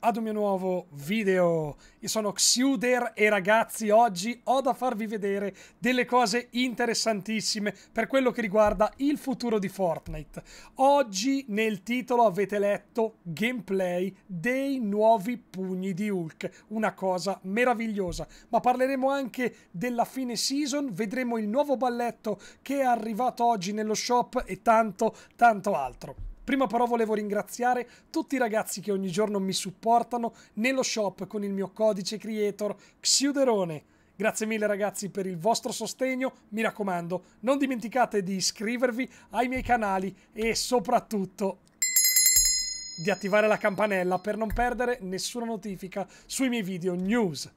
ad un mio nuovo video. Io sono Xuder e ragazzi oggi ho da farvi vedere delle cose interessantissime per quello che riguarda il futuro di Fortnite. Oggi nel titolo avete letto gameplay dei nuovi pugni di Hulk, una cosa meravigliosa, ma parleremo anche della fine season, vedremo il nuovo balletto che è arrivato oggi nello shop e tanto tanto altro. Prima però volevo ringraziare tutti i ragazzi che ogni giorno mi supportano nello shop con il mio codice creator Xiuderone. Grazie mille ragazzi per il vostro sostegno, mi raccomando, non dimenticate di iscrivervi ai miei canali e soprattutto di attivare la campanella per non perdere nessuna notifica sui miei video news.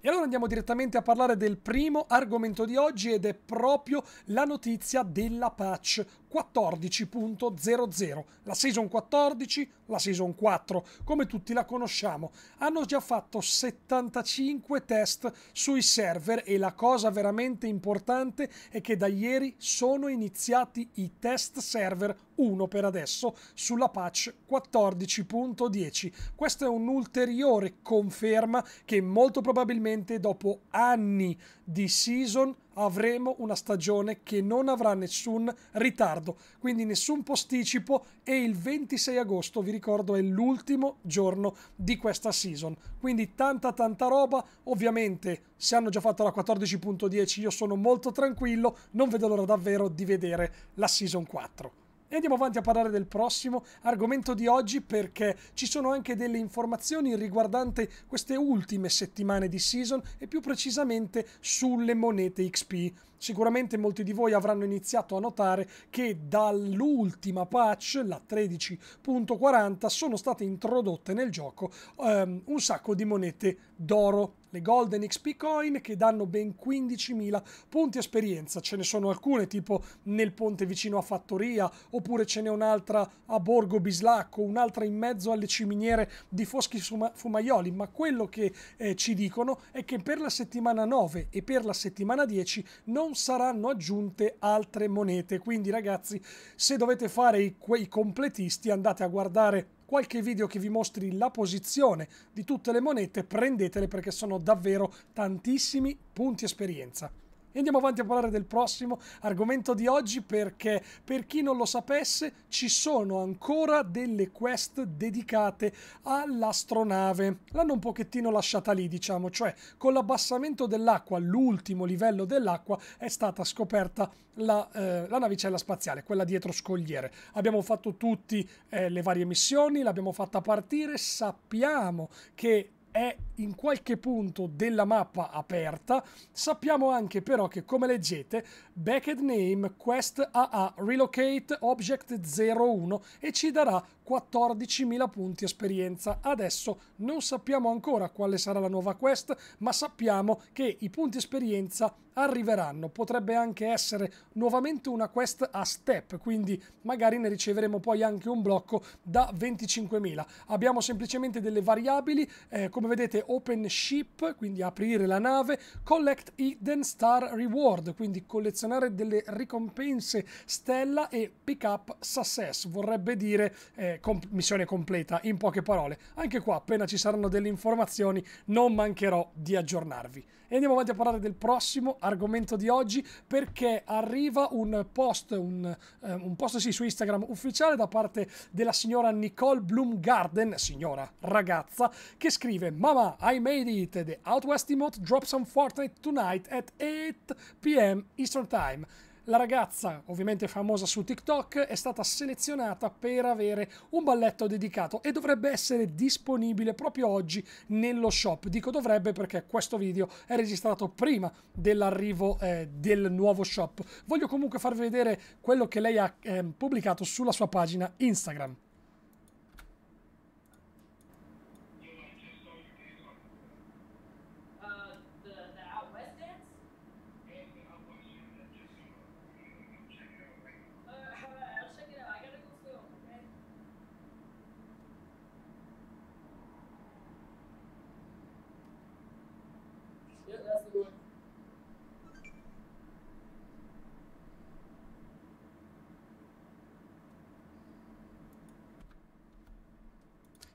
E allora andiamo direttamente a parlare del primo argomento di oggi ed è proprio la notizia della patch 14.00, la Season 14, la Season 4, come tutti la conosciamo. Hanno già fatto 75 test sui server e la cosa veramente importante è che da ieri sono iniziati i test server 1 per adesso sulla patch 14.10. Questa è un'ulteriore conferma che molto probabilmente dopo anni di season avremo una stagione che non avrà nessun ritardo, quindi nessun posticipo e il 26 agosto, vi ricordo, è l'ultimo giorno di questa season. Quindi tanta tanta roba, ovviamente se hanno già fatto la 14.10 io sono molto tranquillo, non vedo l'ora davvero di vedere la season 4. E andiamo avanti a parlare del prossimo argomento di oggi perché ci sono anche delle informazioni riguardanti queste ultime settimane di season e più precisamente sulle monete XP sicuramente molti di voi avranno iniziato a notare che dall'ultima patch, la 13.40, sono state introdotte nel gioco um, un sacco di monete d'oro le Golden XP Coin che danno ben 15.000 punti esperienza. Ce ne sono alcune, tipo nel ponte vicino a Fattoria, oppure ce n'è un'altra a Borgo Bislacco, un'altra in mezzo alle ciminiere di Foschi Fumaioli. Ma quello che eh, ci dicono è che per la settimana 9 e per la settimana 10 non saranno aggiunte altre monete. Quindi ragazzi, se dovete fare i, quei completisti andate a guardare qualche video che vi mostri la posizione di tutte le monete, prendetele perché sono davvero tantissimi punti esperienza. E andiamo avanti a parlare del prossimo argomento di oggi perché per chi non lo sapesse ci sono ancora delle quest dedicate all'astronave. L'hanno un pochettino lasciata lì diciamo, cioè con l'abbassamento dell'acqua, l'ultimo livello dell'acqua è stata scoperta la, eh, la, navicella spaziale, quella dietro scogliere. Abbiamo fatto tutte eh, le varie missioni, l'abbiamo fatta partire, sappiamo che è in qualche punto della mappa aperta. Sappiamo anche però che, come leggete, Backed Name Quest AA Relocate Object 01 e ci darà 14.000 punti esperienza. Adesso non sappiamo ancora quale sarà la nuova quest, ma sappiamo che i punti esperienza arriveranno. Potrebbe anche essere nuovamente una quest a step, quindi magari ne riceveremo poi anche un blocco da 25.000. Abbiamo semplicemente delle variabili, eh, come vedete open ship, quindi aprire la nave, collect hidden star reward, quindi collezionare delle ricompense stella e pick up success, vorrebbe dire eh, comp- missione completa in poche parole. Anche qua, appena ci saranno delle informazioni, non mancherò di aggiornarvi. E andiamo avanti a parlare del prossimo argomento di oggi, perché arriva un post, un, eh, un post sì, su Instagram ufficiale da parte della signora Nicole Bloomgarden, signora ragazza, che scrive Mama, I made it, the Outwest emote drops on Fortnite tonight at 8 p.m. Eastern Time. La ragazza, ovviamente famosa su TikTok, è stata selezionata per avere un balletto dedicato e dovrebbe essere disponibile proprio oggi nello shop. Dico dovrebbe perché questo video è registrato prima dell'arrivo eh, del nuovo shop. Voglio comunque farvi vedere quello che lei ha eh, pubblicato sulla sua pagina Instagram.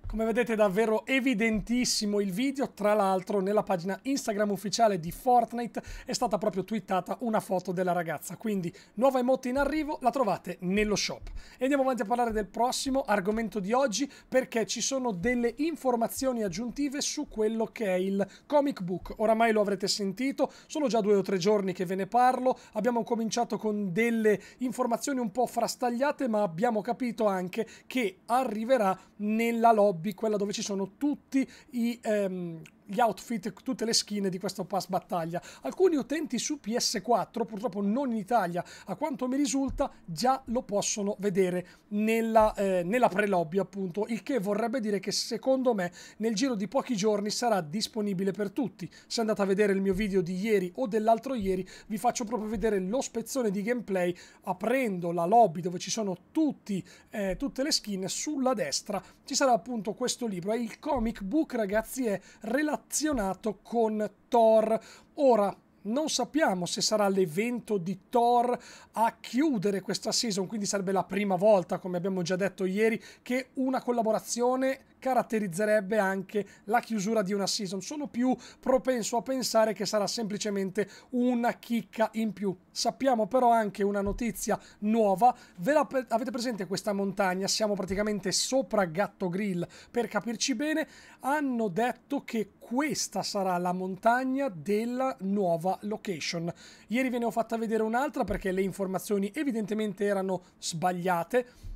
Come vedete è davvero evidentissimo il video, tra l'altro nella pagina Instagram ufficiale di Fortnite è stata proprio twittata una foto della ragazza, quindi nuova emote in arrivo la trovate nello shop. E andiamo avanti a parlare del prossimo argomento di oggi perché ci sono delle informazioni aggiuntive su quello che è il comic book. Oramai lo avrete sentito, sono già due o tre giorni che ve ne parlo, abbiamo cominciato con delle informazioni un po' frastagliate ma abbiamo capito anche che arriverà nella lobby quella dove ci sono tutti i ehm, gli outfit, tutte le skin di questo pass battaglia. Alcuni utenti su PS4, purtroppo non in Italia, a quanto mi risulta, già lo possono vedere nella, eh, nella pre-lobby, appunto, il che vorrebbe dire che secondo me nel giro di pochi giorni sarà disponibile per tutti. Se andate a vedere il mio video di ieri o dell'altro ieri, vi faccio proprio vedere lo spezzone di gameplay aprendo la lobby dove ci sono tutti, eh, tutte le skin. Sulla destra ci sarà appunto questo libro. È il comic book, ragazzi, è relativo frazionato con Thor. Ora, non sappiamo se sarà l'evento di Thor a chiudere questa season, quindi sarebbe la prima volta, come abbiamo già detto ieri, che una collaborazione caratterizzerebbe anche la chiusura di una season. Sono più propenso a pensare che sarà semplicemente una chicca in più. Sappiamo però anche una notizia nuova. Ve la pre avete presente questa montagna? Siamo praticamente sopra Gatto Grill. Per capirci bene, hanno detto che questa sarà la montagna della nuova location. Ieri ve ne ho fatta vedere un'altra perché le informazioni evidentemente erano sbagliate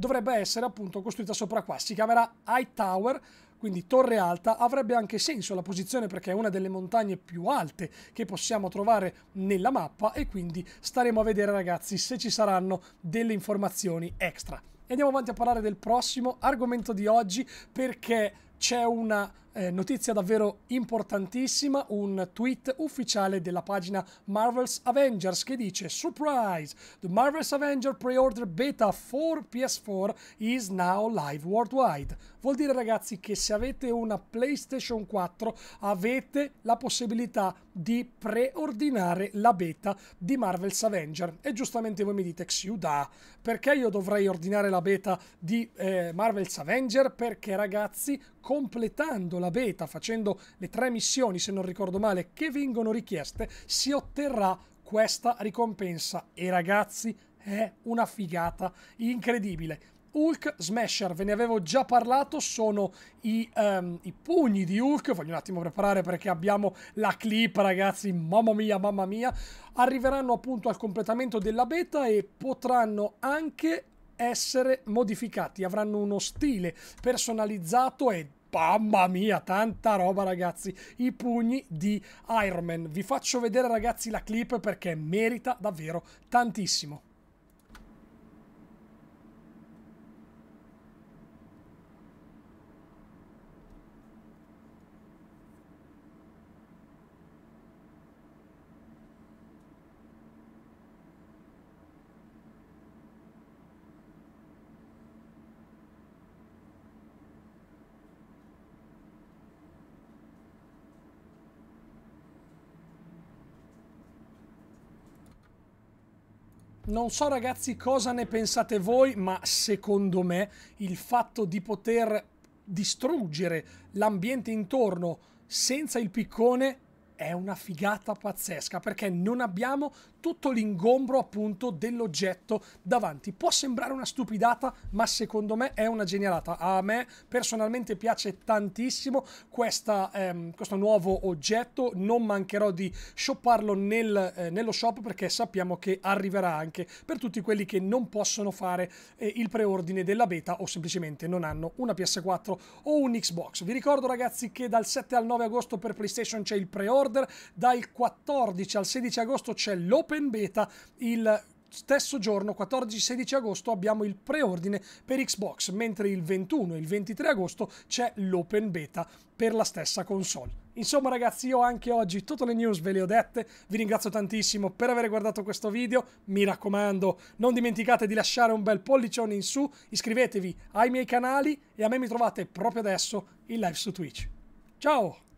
dovrebbe essere appunto costruita sopra qua. Si chiamerà High Tower, quindi torre alta, avrebbe anche senso la posizione perché è una delle montagne più alte che possiamo trovare nella mappa e quindi staremo a vedere ragazzi se ci saranno delle informazioni extra. E andiamo avanti a parlare del prossimo argomento di oggi perché c'è una eh, notizia davvero importantissima, un tweet ufficiale della pagina Marvel's Avengers che dice Surprise! The Marvel's Avenger pre-order beta for PS4 is now live worldwide. Vuol dire ragazzi che se avete una PlayStation 4 avete la possibilità di preordinare la beta di Marvel's Avenger. E giustamente voi mi dite Xiuda, perché io dovrei ordinare la beta di eh, Marvel's Avenger? Perché ragazzi, completando la beta facendo le tre missioni se non ricordo male che vengono richieste si otterrà questa ricompensa e ragazzi è una figata incredibile Hulk Smasher, ve ne avevo già parlato, sono i, um, i, pugni di Hulk, voglio un attimo preparare perché abbiamo la clip ragazzi, mamma mia, mamma mia, arriveranno appunto al completamento della beta e potranno anche essere modificati, avranno uno stile personalizzato e Mamma mia, tanta roba ragazzi, i pugni di Iron Man. Vi faccio vedere ragazzi la clip perché merita davvero tantissimo. Non so ragazzi cosa ne pensate voi, ma secondo me il fatto di poter distruggere l'ambiente intorno senza il piccone è una figata pazzesca perché non abbiamo tutto l'ingombro appunto dell'oggetto davanti. Può sembrare una stupidata, ma secondo me è una genialata. A me personalmente piace tantissimo questa, ehm, questo nuovo oggetto. Non mancherò di shopparlo nel, eh, nello shop perché sappiamo che arriverà anche per tutti quelli che non possono fare eh, il preordine della beta o semplicemente non hanno una PS4 o un Xbox. Vi ricordo ragazzi che dal 7 al 9 agosto per PlayStation c'è il preordine pre-order. Dal 14 al 16 agosto c'è l'open beta, il stesso giorno, 14-16 agosto, abbiamo il preordine per Xbox, mentre il 21 e il 23 agosto c'è l'open beta per la stessa console. Insomma ragazzi io anche oggi tutte le news ve le ho dette, vi ringrazio tantissimo per aver guardato questo video, mi raccomando non dimenticate di lasciare un bel pollicione in su, iscrivetevi ai miei canali e a me mi trovate proprio adesso in live su Twitch. Ciao!